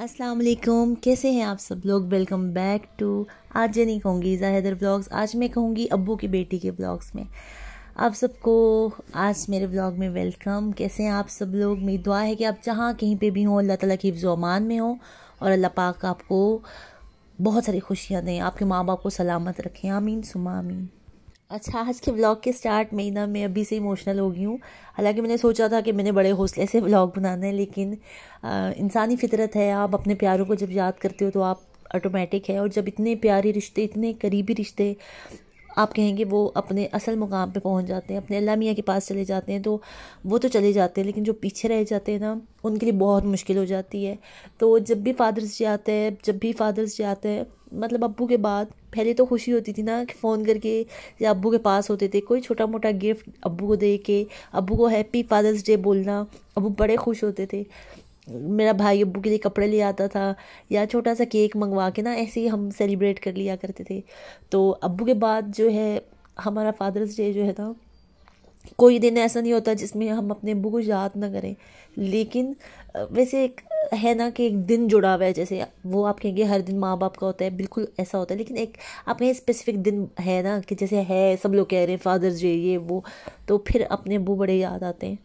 अस्सलाम वालेकुम कैसे हैं आप सब लोग वेलकम बैक टू आज नहीं कहूँगी जाहिदर ब्लॉग्स आज मैं कहूँगी अबू की बेटी के ब्लॉग्स में आप सबको आज मेरे ब्लॉग में वेलकम कैसे हैं आप सब लोग मेरी दुआ है कि आप जहाँ कहीं पे भी हों अल्लाह ताला की हिफ्ज़मान में हों और अल्लाह पाक आपको बहुत सारी खुशियाँ दें आपके माँ बाप को सलामत रखें आमीन सुमा आमीन अच्छा आज के ब्लॉग के स्टार्ट में ना मैं अभी से इमोशनल हो गई हूँ हालांकि मैंने सोचा था कि मैंने बड़े हौसले से ब्लॉग बनाना है लेकिन इंसानी फितरत है आप अपने प्यारों को जब याद करते हो तो आप ऑटोमेटिक है और जब इतने प्यारे रिश्ते इतने करीबी रिश्ते आप कहेंगे वो अपने असल मुकाम पे पहुंच जाते हैं अपने अल्लाह मियाँ के पास चले जाते हैं तो वो तो चले जाते हैं लेकिन जो पीछे रह जाते हैं ना उनके लिए बहुत मुश्किल हो जाती है तो जब भी फादर्स जाते हैं जब भी फादर्स जाते हैं मतलब अबू के बाद पहले तो खुशी होती थी ना कि फ़ोन करके या अबू के पास होते थे कोई छोटा मोटा गिफ्ट अबू को दे के अबू को हैप्पी फादर्स डे बोलना अबू बड़े खुश होते थे मेरा भाई अबू के लिए कपड़े ले आता था या छोटा सा केक मंगवा के ना ऐसे ही हम सेलिब्रेट कर लिया करते थे तो अबू के बाद जो है हमारा फादर्स डे जो है ना कोई दिन ऐसा नहीं होता जिसमें हम अपने अबू को याद ना करें लेकिन वैसे एक है ना कि एक दिन जुड़ा हुआ है जैसे वो आप कहेंगे हर दिन माँ बाप का होता है बिल्कुल ऐसा होता है लेकिन एक आपके स्पेसिफिक दिन है ना कि जैसे है सब लोग कह रहे हैं फादर्स डे ये वो तो फिर अपने अबू बड़े याद आते हैं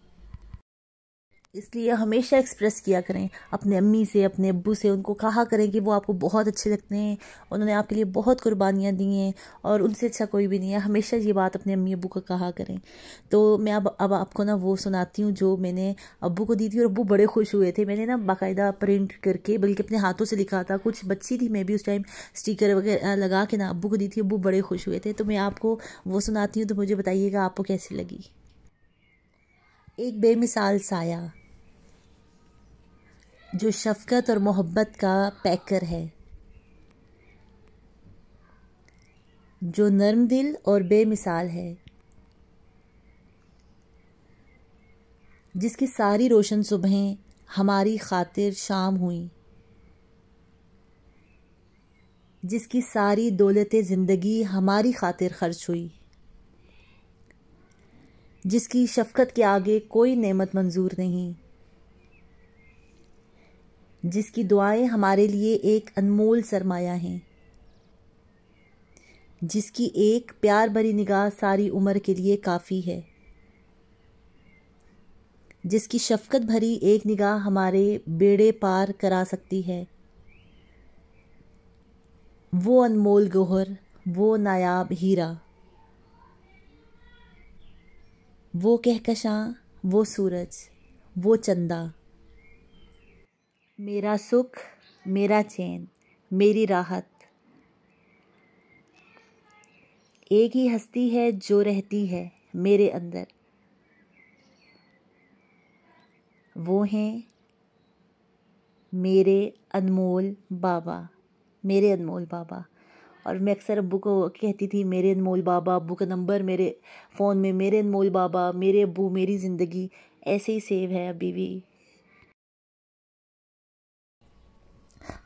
इसलिए हमेशा एक्सप्रेस किया करें अपने अम्मी से अपने अब्बू से उनको कहा करें कि वो आपको बहुत अच्छे लगते हैं उन्होंने आपके लिए बहुत कुर्बानियाँ दी हैं और उनसे अच्छा कोई भी नहीं है हमेशा ये बात अपने अम्मी अबू को कहा करें तो मैं अब अब आपको ना वो सुनाती हूँ जो मैंने अबू को दी थी और अबू बड़े खुश हुए थे मैंने ना बाकायदा प्रिंट करके बल्कि अपने हाथों से लिखा था कुछ बच्ची थी मैं भी उस टाइम स्टीकर वगैरह लगा के ना अबू को दी थी अबू बड़े खुश हुए थे तो मैं आपको वो सुनाती हूँ तो मुझे बताइएगा आपको कैसी लगी एक बेमिसाल साया जो शफकत और मोहब्बत का पैकर है जो नर्म दिल और बेमिसाल है जिसकी सारी रोशन सुबहें हमारी खातिर शाम हुई जिसकी सारी दौलत ज़िंदगी हमारी खातिर खर्च हुई जिसकी शफकत के आगे कोई नेमत मंजूर नहीं जिसकी दुआएं हमारे लिए एक अनमोल सरमाया हैं जिसकी एक प्यार भरी निगाह सारी उम्र के लिए काफ़ी है जिसकी शफकत भरी एक निगाह हमारे बेड़े पार करा सकती है वो अनमोल गोहर वो नायाब हीरा वो कहकशां वो सूरज वो चंदा मेरा सुख मेरा चैन मेरी राहत एक ही हस्ती है जो रहती है मेरे अंदर वो हैं मेरे अनमोल बाबा मेरे अनमोल बाबा और मैं अक्सर अबू को कहती थी मेरे अनमोल बाबा अबू का नंबर मेरे फ़ोन में मेरे अनमोल बाबा मेरे अबू मेरी ज़िंदगी ऐसे ही सेव है अभी भी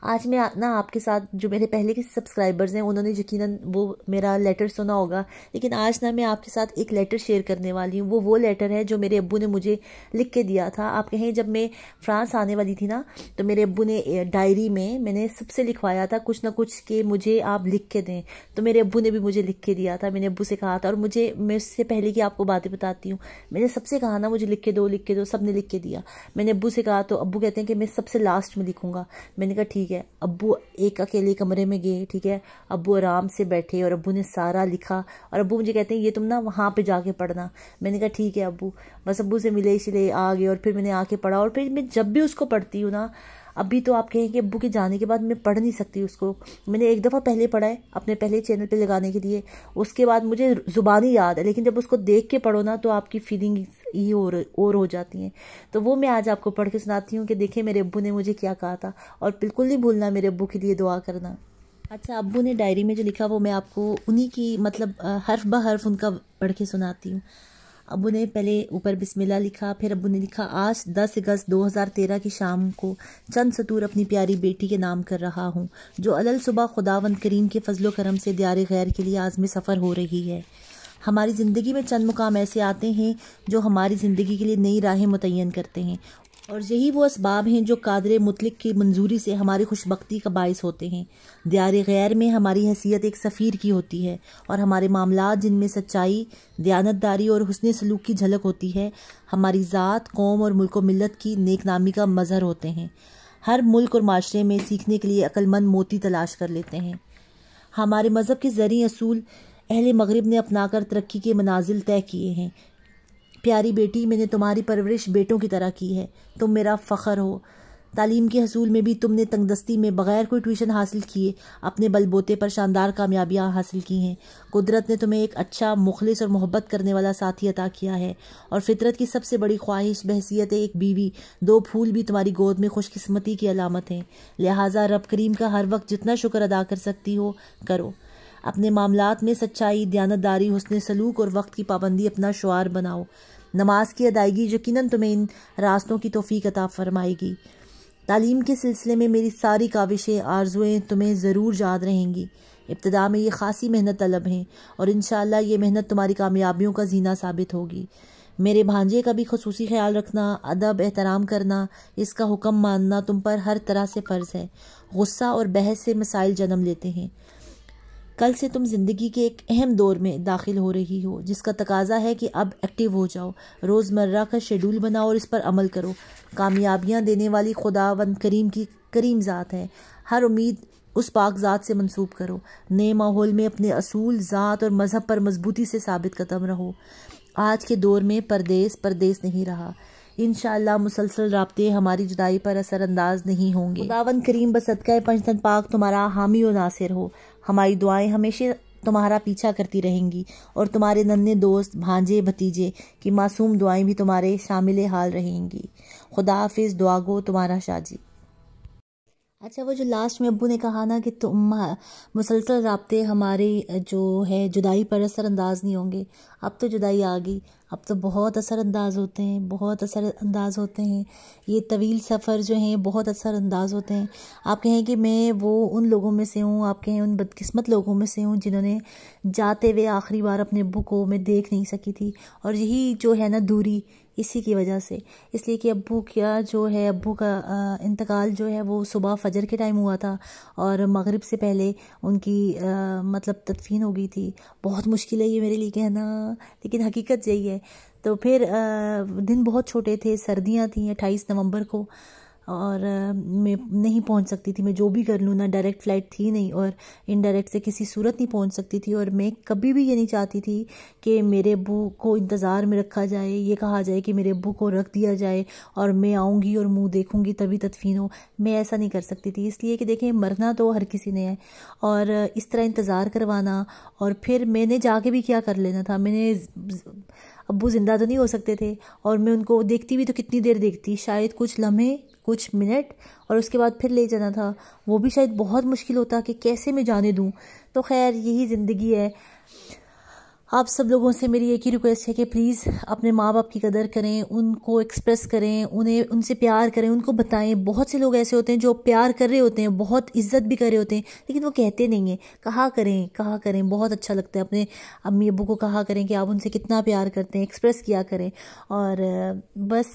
आज मैं ना आपके साथ जो मेरे पहले के सब्सक्राइबर्स हैं उन्होंने यकीनन वो मेरा लेटर सुना होगा लेकिन आज ना मैं आपके साथ एक लेटर शेयर करने वाली हूँ वो वो लेटर है जो मेरे अबू ने मुझे लिख के दिया था आप कहें जब मैं फ्रांस आने वाली थी ना तो मेरे अबू ने डायरी में मैंने सबसे लिखवाया था कुछ ना कुछ कि मुझे आप लिख के दें तो मेरे अब्बू ने भी मुझे लिख के दिया था मैंने अब्बू से कहा था और मुझे मैं उससे पहले की आपको बातें बताती हूँ मैंने सबसे कहा ना मुझे लिख के दो लिख के दो सब ने लिख के दिया मैंने अबू से कहा तो अबू कहते हैं कि मैं सबसे लास्ट में लिखूँगा मैंने कहा ठीक ठीक है अब्बू एक अकेले कमरे में गए ठीक है अब्बू आराम से बैठे और अब्बू ने सारा लिखा और अब्बू मुझे कहते हैं ये तुम ना वहाँ पे जाके पढ़ना मैंने कहा ठीक है अब्बू बस अब्बू से मिले सिले आ गए और फिर मैंने आके पढ़ा और फिर मैं जब भी उसको पढ़ती हूँ ना अभी तो आप कहें कि के जाने के बाद मैं पढ़ नहीं सकती उसको मैंने एक दफ़ा पहले पढ़ा है अपने पहले चैनल पे लगाने के लिए उसके बाद मुझे ज़ुबानी याद है लेकिन जब उसको देख के पढ़ो ना तो आपकी फीलिंग ये और और हो जाती हैं तो वो मैं आज आपको पढ़ के सुनाती हूँ कि देखें मेरे अबू ने मुझे क्या कहा था और बिल्कुल नहीं भूलना मेरे अबू के लिए दुआ करना अच्छा अबू ने डायरी में जो लिखा वो मैं आपको उन्हीं की मतलब हर्फ ब हर्फ उनका पढ़ के सुनाती हूँ अबू ने पहले ऊपर बिस्मिल्लाह लिखा फिर अबू ने लिखा आज 10 अगस्त 2013 की शाम को चंद सतूर अपनी प्यारी बेटी के नाम कर रहा हूँ जो अलल सुबह खुदावंद करीम के फजलो करम से दियार गैर के लिए में सफ़र हो रही है हमारी ज़िंदगी में चंद मुकाम ऐसे आते हैं जो हमारी ज़िंदगी के लिए नई राहें मुतन करते हैं और यही वो इसबाब हैं जो कादर मुतलिक की मंजूरी से हमारी खुशबकती का बायस होते हैं दियार गैर में हमारी हैसियत एक सफ़ीर की होती है और हमारे मामला जिनमें सच्चाई दयानतदारी और हसन सलूक की झलक होती है हमारी ज़ात कौम और मुल्क मिलत की नेक नामी का मज़हर होते हैं हर मुल्क और माशरे में सीखने के लिए अक्लमंद मोती तलाश कर लेते हैं हमारे मज़हब के ज़रिए असूल अहल मगरब ने अपना कर तरक्की के मनाजिल तय किए हैं प्यारी बेटी मैंने तुम्हारी परवरिश बेटों की तरह की है तुम मेरा फ़ख्र हो तालीम के हसूल में भी तुमने तंगदस्ती में बगैर कोई ट्यूशन हासिल किए अपने बलबोते पर शानदार कामयाबियाँ हासिल की हैं कुदरत ने तुम्हें एक अच्छा मुखलिस और मोहब्बत करने वाला साथी अता किया है और फितरत की सबसे बड़ी ख्वाहिश बहसीत एक बीवी दो फूल भी तुम्हारी गोद में खुशकस्मती की अलामत हैं लिहाजा रब करीम का हर वक्त जितना शुक्र अदा कर सकती हो करो अपने मामला में सच्चाई दयानतदारी हसन सलूक और वक्त की पाबंदी अपना शुार बनाओ नमाज की अदायगी यकीन तुम्हें इन रास्तों की तोफ़ी अता फरमाएगी तालीम के सिलसिले में मेरी सारी काविशें आर्जुएँ तुम्हें ज़रूर याद रहेंगी इब्तदा में ये खासी मेहनत तलब हैं और इन ये मेहनत तुम्हारी कामयाबियों का जीना साबित होगी मेरे भांजे का भी खसूस ख्याल रखना अदब एहतराम करना इसका हुक्म मानना तुम पर हर तरह से फ़र्ज़ है गुस्सा और बहस से मसाइल जन्म लेते हैं कल से तुम ज़िंदगी के एक अहम दौर में दाखिल हो रही हो जिसका तकाजा है कि अब एक्टिव हो जाओ रोज़मर्रा का शेड्यूल बनाओ और इस पर अमल करो कामयाबियाँ देने वाली खुदावंद करीम की करीम ज़ात है हर उम्मीद उस पाक ज़ात से मंसूब करो नए माहौल में अपने असूल ज़ात और मज़हब पर मजबूती से साबित कदम रहो आज के दौर में परदेस परदेस नहीं रहा इन मुसलसल रबते हमारी जुदाई पर असरअंदाज नहीं होंगे दावन करीम बसदका पंचतन पाक तुम्हारा हामी व नासिर हो हमारी दुआएं हमेशा तुम्हारा पीछा करती रहेंगी और तुम्हारे नन्हे दोस्त भांजे भतीजे की मासूम दुआएं भी तुम्हारे शामिल हाल रहेंगी खुदा हाफिज़ दुआगो तुम्हारा शाजी अच्छा वो जो लास्ट में अबू ने कहा ना कि तुम मुसलसल रबते हमारे जो है जुदाई पर असरअंदाज नहीं होंगे अब तो जुदाई आ गई अब तो बहुत असरअंदाज होते हैं बहुत असरअंदाज होते हैं ये तवील सफ़र जो हैं बहुत असरअंदाज होते हैं आप कहें कि मैं वो उन लोगों में से हूँ आप कहें उन बदकिस्मत लोगों में से हूँ जिन्होंने जाते हुए आखिरी बार अपने अबू को मैं देख नहीं सकी थी और यही जो है ना दूरी इसी की वजह से इसलिए कि अबू का जो है अबू का इंतकाल जो है वो सुबह फजर के टाइम हुआ था और मगरिब से पहले उनकी आ, मतलब तदफीन हो गई थी बहुत मुश्किल है ये मेरे लिए कहना लेकिन हकीकत यही है तो फिर आ, दिन बहुत छोटे थे सर्दियाँ थी अट्ठाईस नवंबर को और मैं नहीं पहुंच सकती थी मैं जो भी कर लूँ ना डायरेक्ट फ़्लाइट थी नहीं और इनडायरेक्ट से किसी सूरत नहीं पहुंच सकती थी और मैं कभी भी ये नहीं चाहती थी कि मेरे अबू को इंतज़ार में रखा जाए ये कहा जाए कि मेरे अबू को रख दिया जाए और मैं आऊँगी और मुँह देखूँगी तभी तदफीन हो मैं ऐसा नहीं कर सकती थी इसलिए कि देखें मरना तो हर किसी ने है और इस तरह इंतज़ार करवाना और फिर मैंने जाके भी क्या कर लेना था मैंने अबू ज़िंदा तो नहीं हो सकते थे और मैं उनको देखती भी तो कितनी देर देखती शायद कुछ लम्हे कुछ मिनट और उसके बाद फिर ले जाना था वो भी शायद बहुत मुश्किल होता कि कैसे मैं जाने दूँ तो खैर यही ज़िंदगी है आप सब लोगों से मेरी एक ही रिक्वेस्ट है कि प्लीज़ अपने माँ बाप की कदर करें उनको एक्सप्रेस करें उन्हें उनसे प्यार करें उनको बताएं बहुत से लोग ऐसे होते हैं जो प्यार कर रहे होते हैं बहुत इज्जत भी कर रहे होते हैं लेकिन वो कहते नहीं हैं कहा करें कहा करें बहुत अच्छा लगता है अपने अम्मी अबू को कहा करें कि आप उनसे कितना प्यार करते हैं एक्सप्रेस किया करें और बस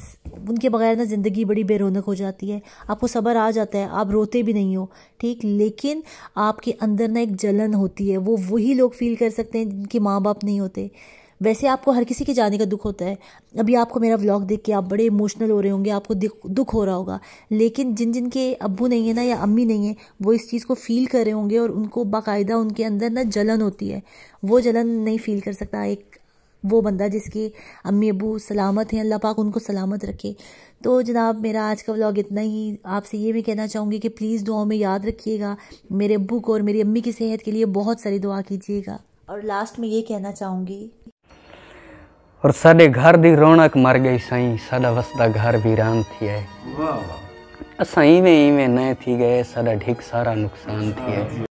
उनके बगैर ना ज़िंदगी बड़ी बेरोनक हो जाती है आपको सब्र आ जाता है आप रोते भी नहीं हो ठीक लेकिन आपके अंदर ना एक जलन होती है वो वही लोग फील कर सकते हैं जिनके माँ बाप नहीं होते वैसे आपको हर किसी के जाने का दुख होता है अभी आपको मेरा व्लॉग देख के आप बड़े इमोशनल हो रहे होंगे आपको दुख हो रहा होगा लेकिन जिन जिन के अबू नहीं है ना या अम्मी नहीं है वो इस चीज़ को फील कर रहे होंगे और उनको बाकायदा उनके अंदर ना जलन होती है वो जलन नहीं फील कर सकता एक वो बंदा जिसके अम्मी अबू सलामत हैं अल्लाह पाक उनको सलामत रखे तो जनाब मेरा आज का व्लॉग इतना ही आपसे ये भी कहना चाहूँगी कि प्लीज़ दुआओं में याद रखिएगा मेरे अबू को और मेरी अम्मी की सेहत के लिए बहुत सारी दुआ कीजिएगा और लास्ट में ये कहना चाहूँगी और साडे घर दी रौनक मर गई सही साडा वसदा घर वीरान थी है असा इवें इवें नए थी गए साडा ढिक सारा नुकसान थी है